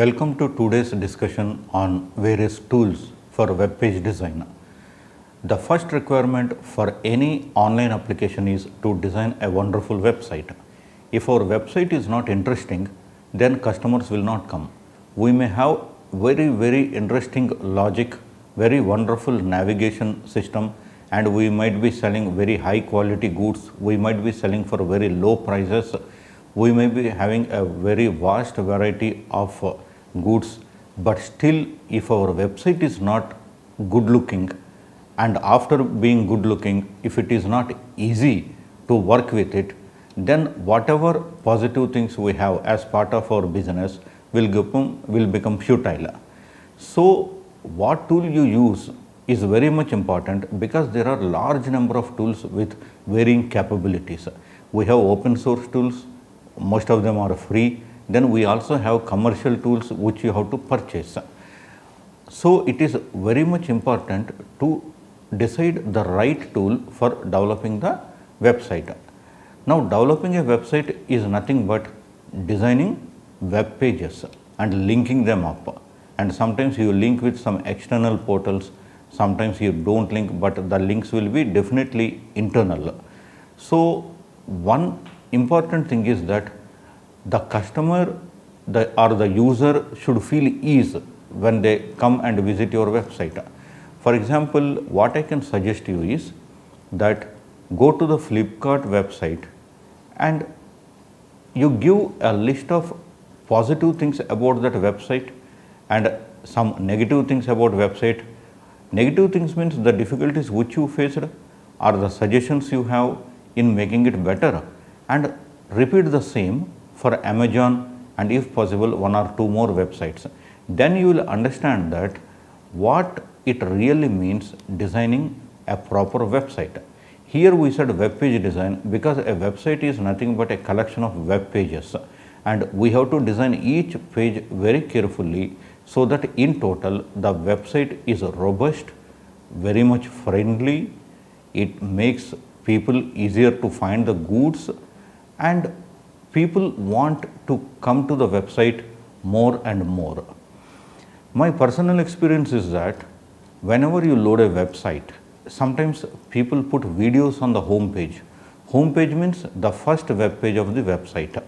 Welcome to today's discussion on various tools for web page design. The first requirement for any online application is to design a wonderful website. If our website is not interesting, then customers will not come. We may have very, very interesting logic, very wonderful navigation system, and we might be selling very high quality goods, we might be selling for very low prices, we may be having a very vast variety of goods, but still if our website is not good looking and after being good looking, if it is not easy to work with it, then whatever positive things we have as part of our business will become, will become futile. So, what tool you use is very much important because there are large number of tools with varying capabilities. We have open source tools, most of them are free, then we also have commercial tools which you have to purchase. So it is very much important to decide the right tool for developing the website. Now developing a website is nothing but designing web pages and linking them up and sometimes you link with some external portals, sometimes you do not link but the links will be definitely internal. So one important thing is that the customer the, or the user should feel ease when they come and visit your website. For example, what I can suggest you is that go to the Flipkart website and you give a list of positive things about that website and some negative things about website. Negative things means the difficulties which you faced or the suggestions you have in making it better and repeat the same for Amazon and if possible one or two more websites. Then you will understand that what it really means designing a proper website. Here we said web page design because a website is nothing but a collection of web pages and we have to design each page very carefully so that in total the website is robust, very much friendly, it makes people easier to find the goods and people want to come to the website more and more. My personal experience is that whenever you load a website, sometimes people put videos on the home page. Home page means the first web page of the website.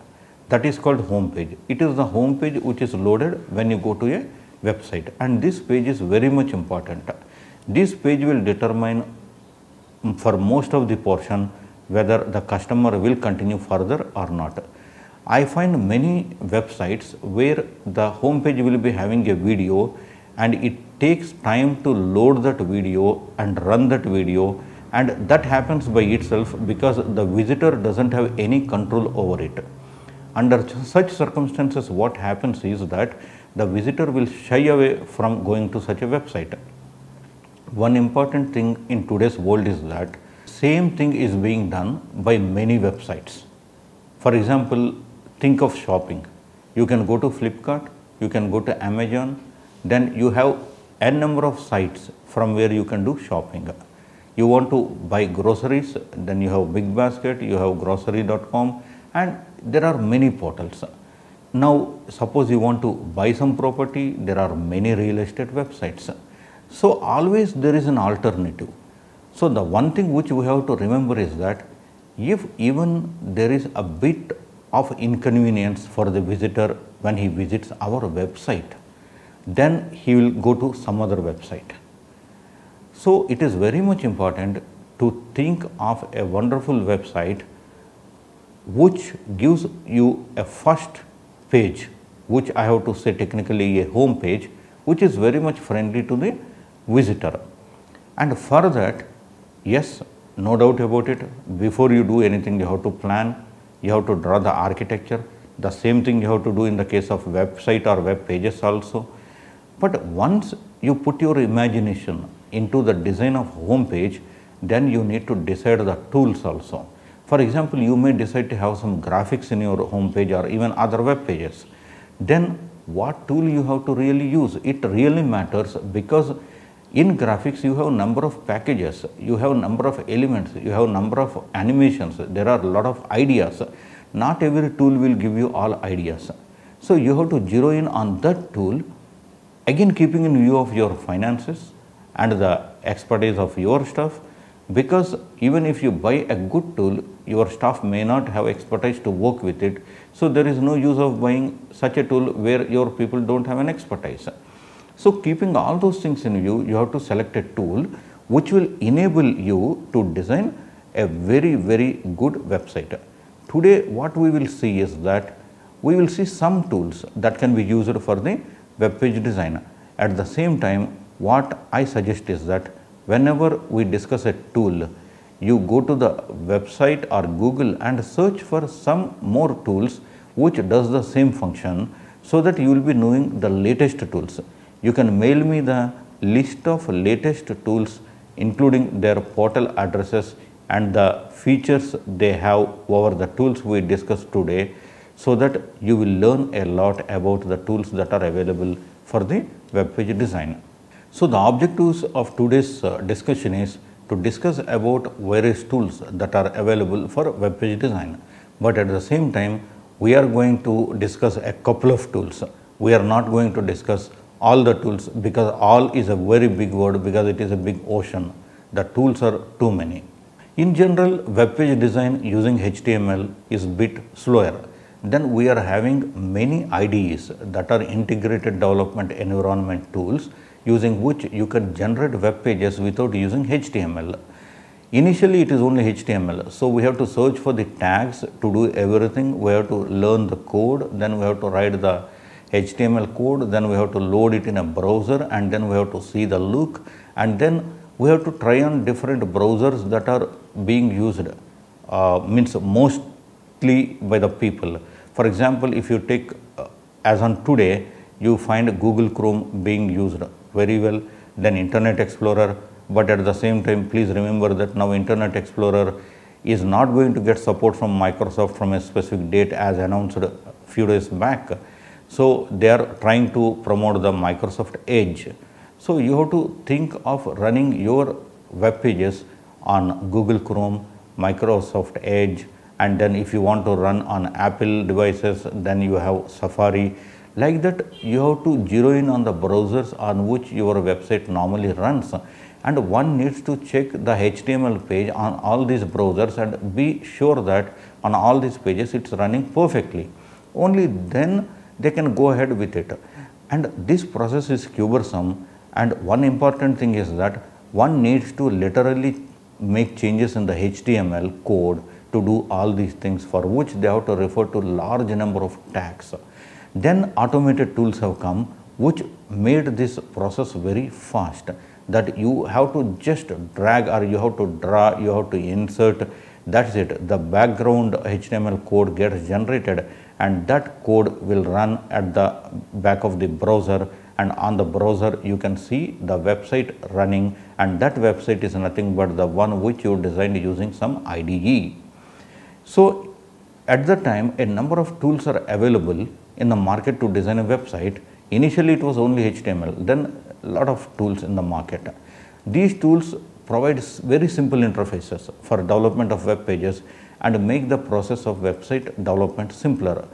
That is called home page. It is the home page which is loaded when you go to a website and this page is very much important. This page will determine for most of the portion whether the customer will continue further or not. I find many websites where the homepage will be having a video and it takes time to load that video and run that video and that happens by itself because the visitor doesn't have any control over it. Under such circumstances what happens is that the visitor will shy away from going to such a website. One important thing in today's world is that same thing is being done by many websites. For example, think of shopping. You can go to Flipkart, you can go to Amazon, then you have n number of sites from where you can do shopping. You want to buy groceries, then you have Big Basket, you have grocery.com and there are many portals. Now, suppose you want to buy some property, there are many real estate websites. So, always there is an alternative. So, the one thing which we have to remember is that if even there is a bit of inconvenience for the visitor when he visits our website, then he will go to some other website. So, it is very much important to think of a wonderful website which gives you a first page which I have to say technically a home page which is very much friendly to the visitor. And for that Yes, no doubt about it. Before you do anything, you have to plan, you have to draw the architecture. The same thing you have to do in the case of website or web pages also. But once you put your imagination into the design of home page, then you need to decide the tools also. For example, you may decide to have some graphics in your home page or even other web pages. Then what tool you have to really use? It really matters because in graphics, you have number of packages, you have number of elements, you have number of animations, there are a lot of ideas. Not every tool will give you all ideas. So, you have to zero in on that tool, again keeping in view of your finances and the expertise of your staff because even if you buy a good tool, your staff may not have expertise to work with it. So, there is no use of buying such a tool where your people don't have an expertise. So, keeping all those things in view, you have to select a tool which will enable you to design a very, very good website. Today, what we will see is that we will see some tools that can be used for the web page design. At the same time, what I suggest is that whenever we discuss a tool, you go to the website or Google and search for some more tools which does the same function so that you will be knowing the latest tools. You can mail me the list of latest tools including their portal addresses and the features they have over the tools we discussed today so that you will learn a lot about the tools that are available for the web page design. So, the objectives of today's uh, discussion is to discuss about various tools that are available for web page design, but at the same time we are going to discuss a couple of tools. We are not going to discuss all the tools because all is a very big word because it is a big ocean. The tools are too many. In general, web page design using HTML is bit slower. Then we are having many IDEs that are integrated development environment tools using which you can generate web pages without using HTML. Initially it is only HTML, so we have to search for the tags to do everything, we have to learn the code, then we have to write the HTML code, then we have to load it in a browser and then we have to see the look and then we have to try on different browsers that are being used uh, means mostly by the people. For example, if you take uh, as on today, you find Google Chrome being used very well, then Internet Explorer, but at the same time please remember that now Internet Explorer is not going to get support from Microsoft from a specific date as announced few days back so, they are trying to promote the Microsoft Edge. So, you have to think of running your web pages on Google Chrome, Microsoft Edge and then if you want to run on Apple devices then you have Safari. Like that you have to zero in on the browsers on which your website normally runs and one needs to check the HTML page on all these browsers and be sure that on all these pages it is running perfectly. Only then they can go ahead with it. And this process is cumbersome and one important thing is that one needs to literally make changes in the HTML code to do all these things for which they have to refer to large number of tags. Then automated tools have come which made this process very fast that you have to just drag or you have to draw, you have to insert, that's it. The background HTML code gets generated and that code will run at the back of the browser and on the browser you can see the website running and that website is nothing but the one which you designed using some IDE. So at the time a number of tools are available in the market to design a website. Initially it was only HTML then a lot of tools in the market. These tools provide very simple interfaces for development of web pages and make the process of website development simpler.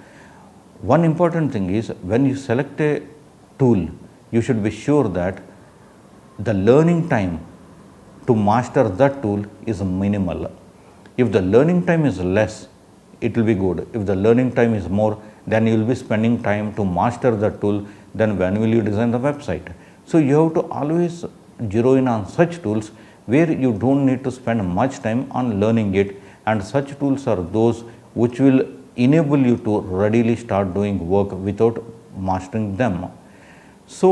One important thing is when you select a tool, you should be sure that the learning time to master that tool is minimal. If the learning time is less, it will be good. If the learning time is more, then you will be spending time to master the tool, then when will you design the website? So, you have to always zero in on such tools where you do not need to spend much time on learning it and such tools are those which will enable you to readily start doing work without mastering them. So,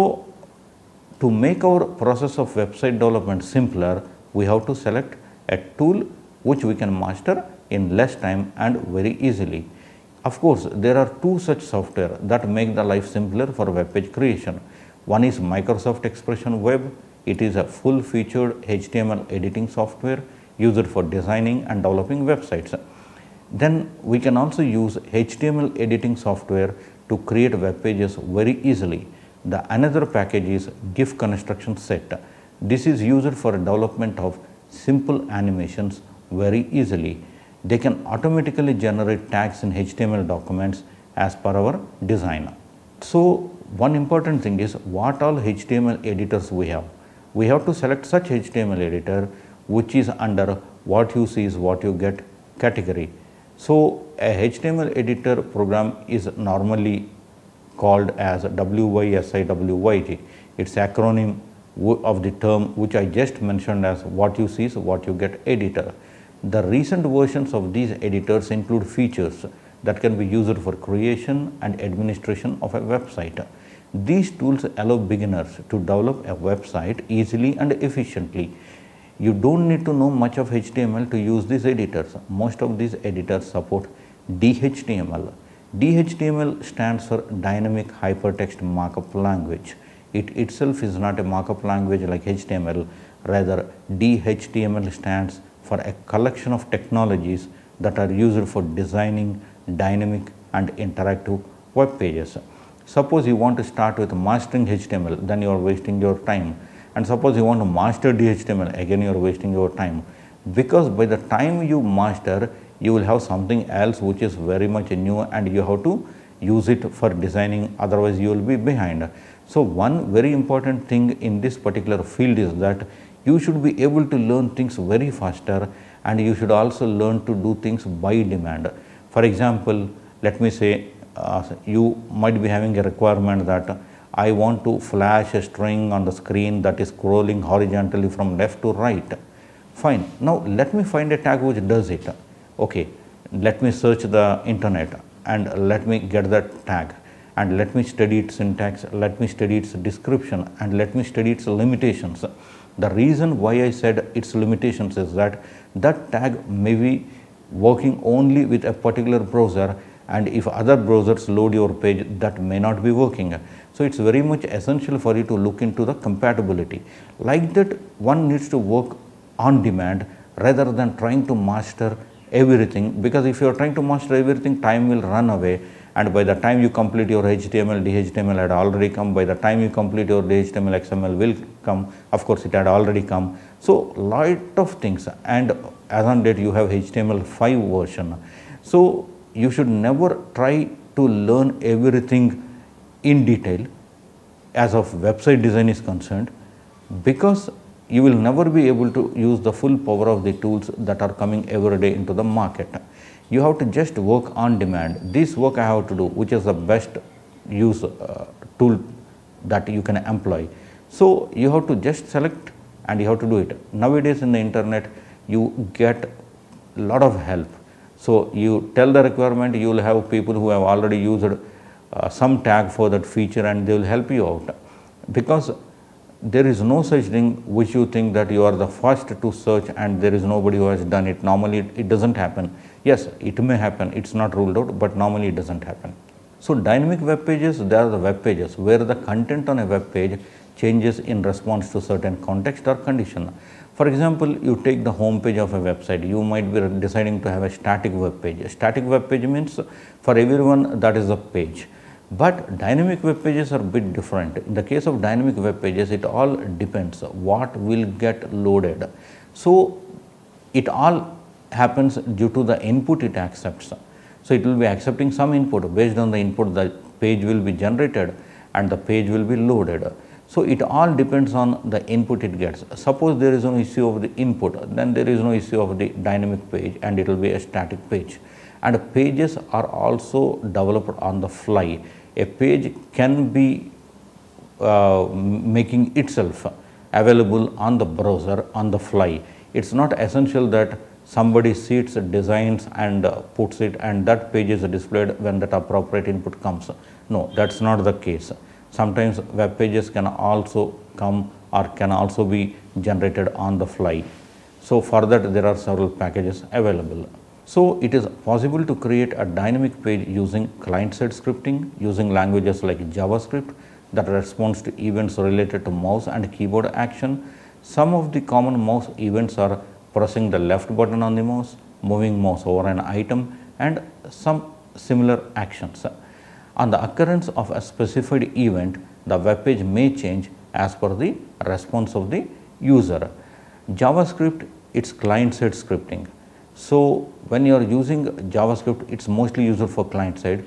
to make our process of website development simpler, we have to select a tool which we can master in less time and very easily. Of course, there are two such software that make the life simpler for web page creation. One is Microsoft Expression Web. It is a full-featured HTML editing software used for designing and developing websites. Then we can also use HTML editing software to create web pages very easily. The another package is GIF construction set. This is used for development of simple animations very easily. They can automatically generate tags in HTML documents as per our designer. So one important thing is what all HTML editors we have. We have to select such HTML editor which is under what you see is what you get category. So, a HTML editor program is normally called as WYSIWYG. It's acronym of the term which I just mentioned as what you see is what you get editor. The recent versions of these editors include features that can be used for creation and administration of a website. These tools allow beginners to develop a website easily and efficiently you don't need to know much of HTML to use these editors. Most of these editors support DHTML. DHTML stands for Dynamic Hypertext Markup Language. It itself is not a markup language like HTML, rather DHTML stands for a collection of technologies that are used for designing dynamic and interactive web pages. Suppose you want to start with mastering HTML, then you are wasting your time and suppose you want to master DHTML again you are wasting your time because by the time you master you will have something else which is very much new and you have to use it for designing otherwise you will be behind. So, one very important thing in this particular field is that you should be able to learn things very faster and you should also learn to do things by demand. For example, let me say uh, you might be having a requirement that I want to flash a string on the screen that is scrolling horizontally from left to right. Fine. Now let me find a tag which does it. Okay. Let me search the internet and let me get that tag and let me study its syntax, let me study its description and let me study its limitations. The reason why I said its limitations is that that tag may be working only with a particular browser and if other browsers load your page that may not be working. So, it is very much essential for you to look into the compatibility. Like that one needs to work on demand rather than trying to master everything because if you are trying to master everything time will run away and by the time you complete your HTML, DHTML had already come, by the time you complete your DHTML, XML will come, of course it had already come. So, lot of things and as on date you have HTML5 version. So, you should never try to learn everything in detail as of website design is concerned because you will never be able to use the full power of the tools that are coming every day into the market. You have to just work on demand. This work I have to do, which is the best use uh, tool that you can employ. So, you have to just select and you have to do it. Nowadays in the internet, you get lot of help. So, you tell the requirement, you will have people who have already used uh, some tag for that feature and they will help you out because there is no such thing which you think that you are the first to search and there is nobody who has done it. Normally it, it doesn't happen. Yes, it may happen. It's not ruled out, but normally it doesn't happen. So dynamic web pages, they are the web pages where the content on a web page changes in response to certain context or condition. For example, you take the home page of a website, you might be deciding to have a static web page. A static web page means for everyone that is a page. But dynamic web pages are a bit different. In the case of dynamic web pages, it all depends what will get loaded. So, it all happens due to the input it accepts. So, it will be accepting some input based on the input the page will be generated and the page will be loaded. So, it all depends on the input it gets. Suppose there is no issue of the input, then there is no issue of the dynamic page and it will be a static page. And pages are also developed on the fly. A page can be uh, making itself available on the browser on the fly. It is not essential that somebody sits, designs and uh, puts it and that page is displayed when that appropriate input comes. No, that is not the case. Sometimes web pages can also come or can also be generated on the fly. So, for that there are several packages available. So, it is possible to create a dynamic page using client side scripting using languages like JavaScript that responds to events related to mouse and keyboard action. Some of the common mouse events are pressing the left button on the mouse, moving mouse over an item and some similar actions. On the occurrence of a specified event, the web page may change as per the response of the user. JavaScript, it's client-side scripting. So, when you are using JavaScript, it's mostly used for client-side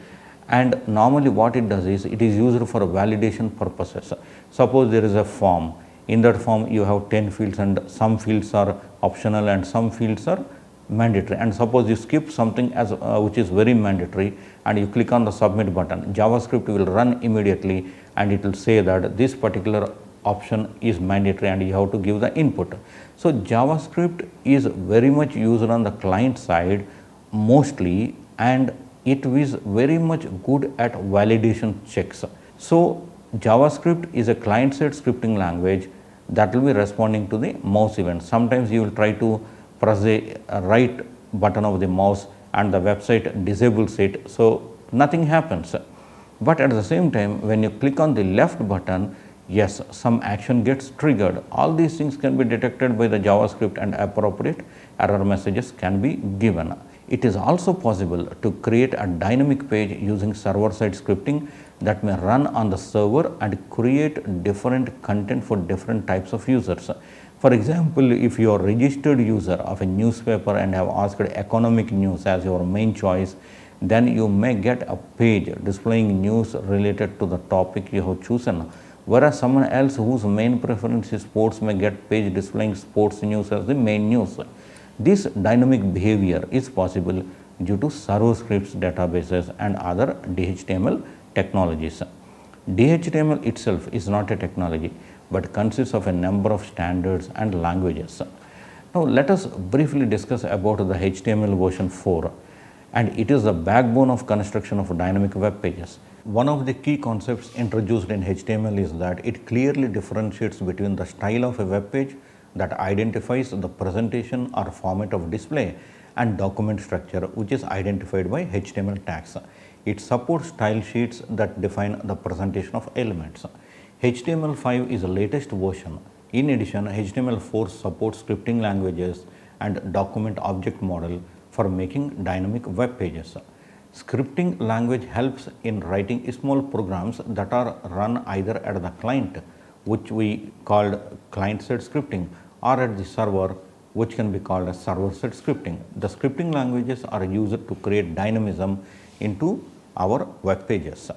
and normally what it does is it is used for validation purposes. Suppose there is a form. In that form, you have 10 fields and some fields are optional and some fields are mandatory and suppose you skip something as uh, which is very mandatory and you click on the submit button. JavaScript will run immediately and it will say that this particular option is mandatory and you have to give the input. So, JavaScript is very much used on the client side mostly and it is very much good at validation checks. So, JavaScript is a client side scripting language that will be responding to the mouse event. Sometimes you will try to press the right button of the mouse and the website disables it. So, nothing happens. But at the same time when you click on the left button yes some action gets triggered. All these things can be detected by the JavaScript and appropriate error messages can be given. It is also possible to create a dynamic page using server side scripting that may run on the server and create different content for different types of users. For example, if you are registered user of a newspaper and have asked economic news as your main choice, then you may get a page displaying news related to the topic you have chosen. Whereas someone else whose main preference is sports may get page displaying sports news as the main news. This dynamic behavior is possible due to server scripts databases and other DHTML technologies. DHTML itself is not a technology but consists of a number of standards and languages. Now let us briefly discuss about the HTML version 4 and it is the backbone of construction of dynamic web pages. One of the key concepts introduced in HTML is that it clearly differentiates between the style of a web page that identifies the presentation or format of display and document structure which is identified by HTML tags. It supports style sheets that define the presentation of elements. HTML5 is the latest version. In addition, HTML4 supports scripting languages and document object model for making dynamic web pages. Scripting language helps in writing small programs that are run either at the client, which we called client-side scripting, or at the server, which can be called as server-side scripting. The scripting languages are used to create dynamism into our web pages.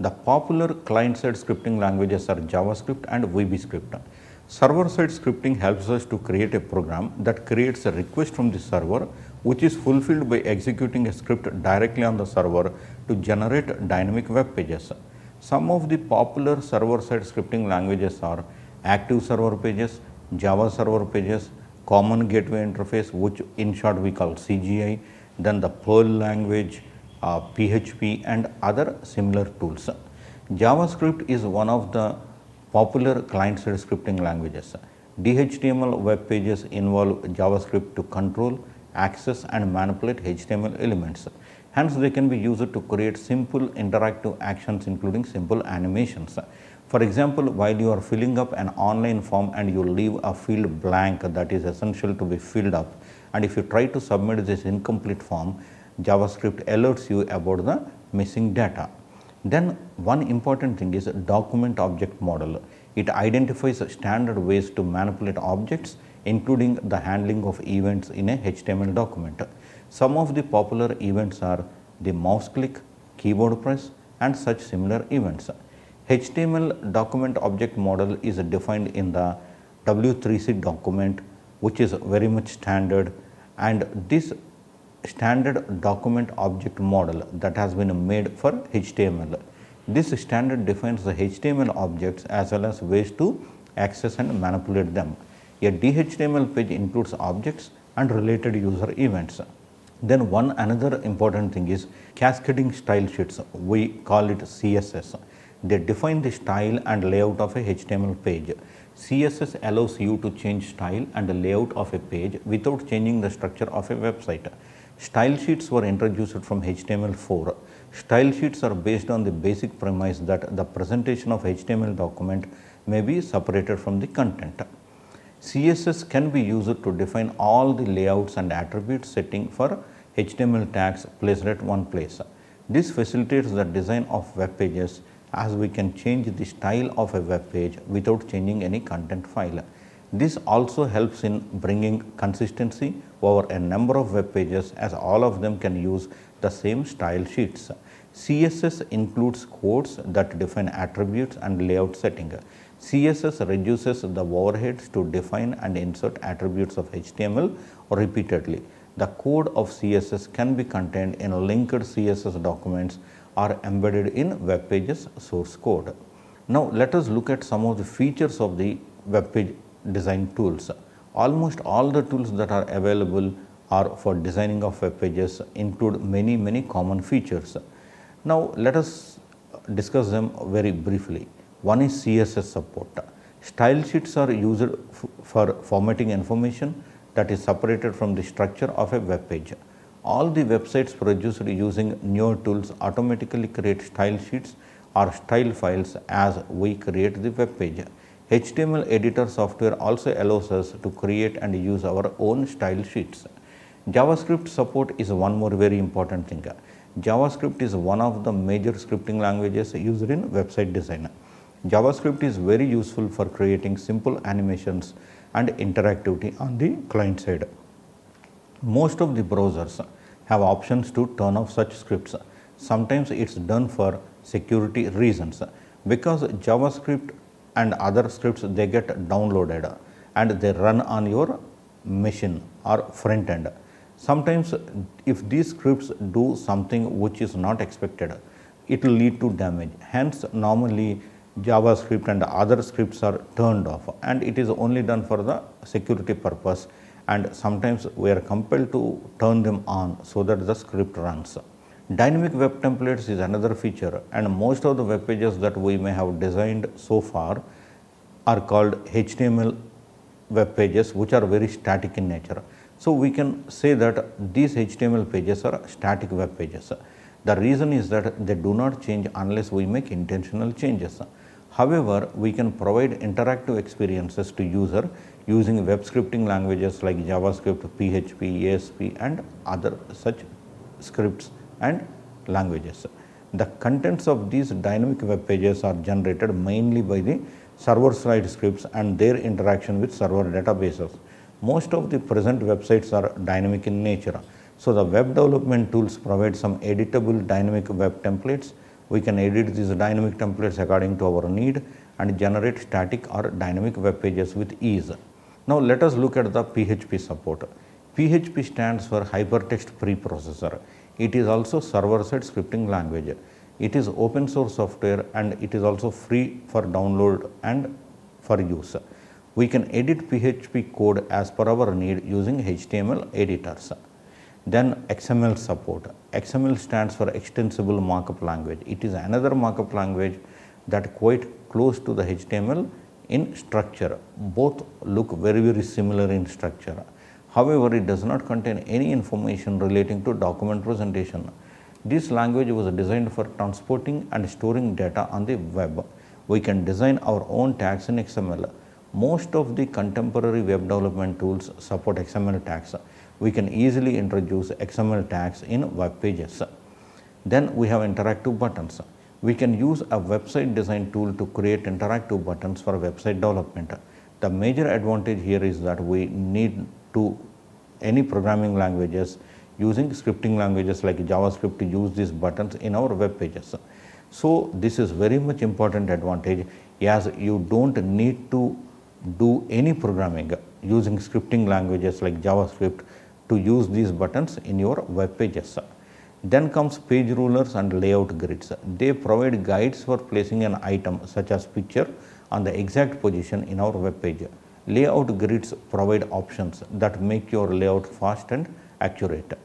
The popular client-side scripting languages are JavaScript and VBScript. Server-side scripting helps us to create a program that creates a request from the server which is fulfilled by executing a script directly on the server to generate dynamic web pages. Some of the popular server-side scripting languages are active server pages, Java server pages, common gateway interface which in short we call CGI, then the Perl language, PHP uh, and other similar tools. JavaScript is one of the popular client-side scripting languages. DHTML web pages involve JavaScript to control, access and manipulate HTML elements. Hence, they can be used to create simple interactive actions including simple animations. For example, while you are filling up an online form and you leave a field blank that is essential to be filled up and if you try to submit this incomplete form, JavaScript alerts you about the missing data. Then one important thing is document object model. It identifies standard ways to manipulate objects including the handling of events in a HTML document. Some of the popular events are the mouse click, keyboard press and such similar events. HTML document object model is defined in the W3C document which is very much standard and this standard document object model that has been made for HTML. This standard defines the HTML objects as well as ways to access and manipulate them. A DHTML page includes objects and related user events. Then one another important thing is cascading style sheets. We call it CSS. They define the style and layout of a HTML page. CSS allows you to change style and layout of a page without changing the structure of a website. Style sheets were introduced from HTML4. Style sheets are based on the basic premise that the presentation of HTML document may be separated from the content. CSS can be used to define all the layouts and attribute setting for HTML tags placed at one place. This facilitates the design of web pages as we can change the style of a web page without changing any content file. This also helps in bringing consistency over a number of web pages as all of them can use the same style sheets. CSS includes codes that define attributes and layout setting. CSS reduces the overheads to define and insert attributes of HTML repeatedly. The code of CSS can be contained in linked CSS documents or embedded in web pages source code. Now let us look at some of the features of the web page design tools. Almost all the tools that are available are for designing of web pages include many many common features. Now let us discuss them very briefly. One is CSS support. Style sheets are used for formatting information that is separated from the structure of a web page. All the websites produced using newer tools automatically create style sheets or style files as we create the web page. HTML editor software also allows us to create and use our own style sheets. JavaScript support is one more very important thing. JavaScript is one of the major scripting languages used in website design. JavaScript is very useful for creating simple animations and interactivity on the client side. Most of the browsers have options to turn off such scripts. Sometimes it's done for security reasons because JavaScript and other scripts they get downloaded and they run on your machine or front end. Sometimes if these scripts do something which is not expected, it will lead to damage. Hence normally JavaScript and other scripts are turned off and it is only done for the security purpose and sometimes we are compelled to turn them on so that the script runs. Dynamic web templates is another feature and most of the web pages that we may have designed so far are called HTML web pages which are very static in nature. So we can say that these HTML pages are static web pages. The reason is that they do not change unless we make intentional changes. However, we can provide interactive experiences to user using web scripting languages like JavaScript, PHP, ASP and other such scripts and languages. The contents of these dynamic web pages are generated mainly by the server side scripts and their interaction with server databases. Most of the present websites are dynamic in nature. So, the web development tools provide some editable dynamic web templates. We can edit these dynamic templates according to our need and generate static or dynamic web pages with ease. Now, let us look at the PHP support. PHP stands for Hypertext Preprocessor. It is also server-side scripting language. It is open source software and it is also free for download and for use. We can edit PHP code as per our need using HTML editors. Then XML support. XML stands for Extensible Markup Language. It is another markup language that quite close to the HTML in structure. Both look very, very similar in structure. However, it does not contain any information relating to document presentation. This language was designed for transporting and storing data on the web. We can design our own tags in XML. Most of the contemporary web development tools support XML tags. We can easily introduce XML tags in web pages. Then we have interactive buttons. We can use a website design tool to create interactive buttons for website development. The major advantage here is that we need to any programming languages using scripting languages like JavaScript to use these buttons in our web pages. So this is very much important advantage as you don't need to do any programming using scripting languages like JavaScript to use these buttons in your web pages. Then comes page rulers and layout grids. They provide guides for placing an item such as picture on the exact position in our web page. Layout grids provide options that make your layout fast and accurate.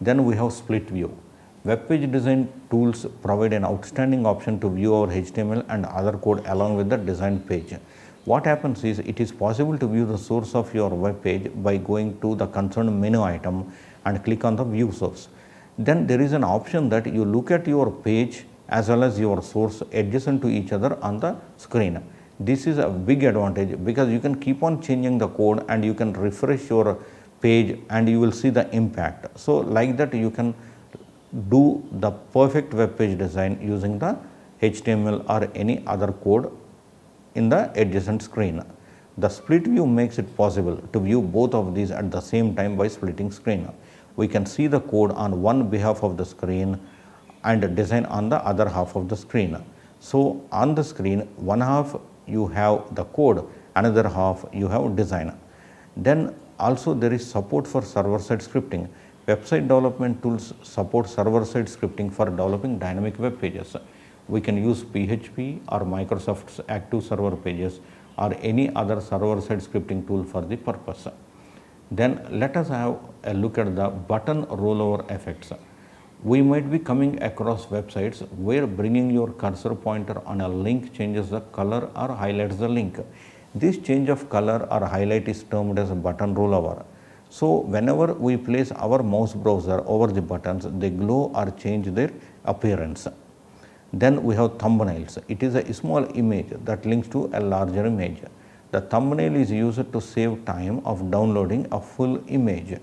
Then we have split view. Web page design tools provide an outstanding option to view our HTML and other code along with the design page. What happens is it is possible to view the source of your web page by going to the concerned menu item and click on the view source. Then there is an option that you look at your page as well as your source adjacent to each other on the screen. This is a big advantage because you can keep on changing the code and you can refresh your page and you will see the impact. So like that you can do the perfect web page design using the HTML or any other code in the adjacent screen. The split view makes it possible to view both of these at the same time by splitting screen. We can see the code on one half of the screen and design on the other half of the screen. So on the screen, one half you have the code, another half you have design. Then also there is support for server side scripting. Website development tools support server side scripting for developing dynamic web pages. We can use PHP or Microsoft's Active Server Pages or any other server side scripting tool for the purpose. Then let us have a look at the button rollover effects we might be coming across websites where bringing your cursor pointer on a link changes the color or highlights the link. This change of color or highlight is termed as button rollover. So whenever we place our mouse browser over the buttons, they glow or change their appearance. Then we have thumbnails. It is a small image that links to a larger image. The thumbnail is used to save time of downloading a full image.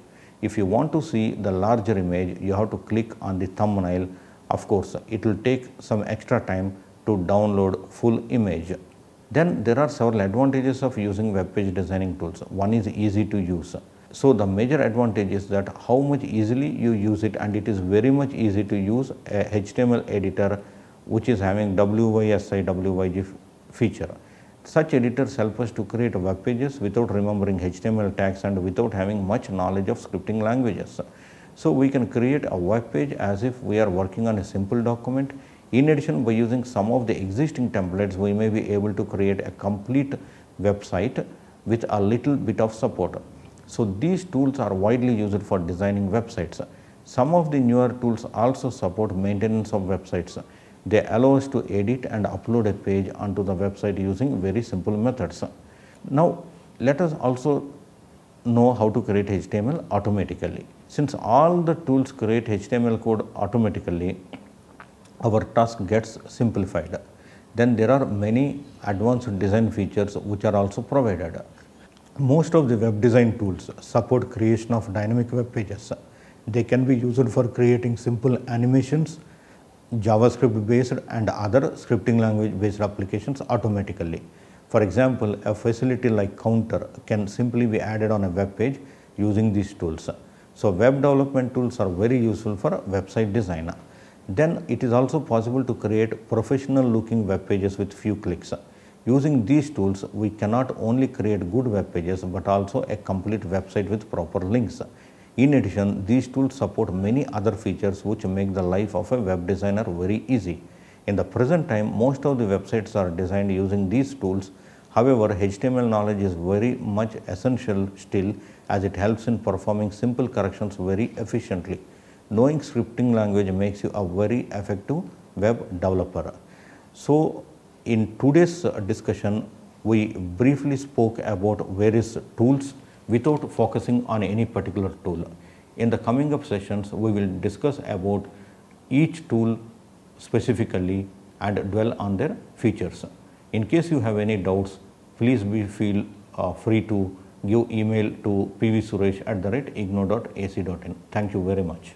If you want to see the larger image, you have to click on the thumbnail. Of course, it will take some extra time to download full image. Then there are several advantages of using web page designing tools. One is easy to use. So the major advantage is that how much easily you use it and it is very much easy to use a HTML editor which is having WYSI WYG feature. Such editors help us to create web pages without remembering HTML tags and without having much knowledge of scripting languages. So we can create a web page as if we are working on a simple document. In addition, by using some of the existing templates, we may be able to create a complete website with a little bit of support. So these tools are widely used for designing websites. Some of the newer tools also support maintenance of websites they allow us to edit and upload a page onto the website using very simple methods. Now, let us also know how to create HTML automatically. Since all the tools create HTML code automatically, our task gets simplified. Then there are many advanced design features which are also provided. Most of the web design tools support creation of dynamic web pages. They can be used for creating simple animations JavaScript based and other scripting language based applications automatically. For example, a facility like counter can simply be added on a web page using these tools. So, web development tools are very useful for a website designer. Then it is also possible to create professional looking web pages with few clicks. Using these tools, we cannot only create good web pages, but also a complete website with proper links. In addition, these tools support many other features which make the life of a web designer very easy. In the present time, most of the websites are designed using these tools. However, HTML knowledge is very much essential still as it helps in performing simple corrections very efficiently. Knowing scripting language makes you a very effective web developer. So, in today's discussion, we briefly spoke about various tools without focusing on any particular tool. In the coming up sessions, we will discuss about each tool specifically and dwell on their features. In case you have any doubts, please be feel uh, free to give email to pvsuresh at the rate igno.ac.in. Thank you very much.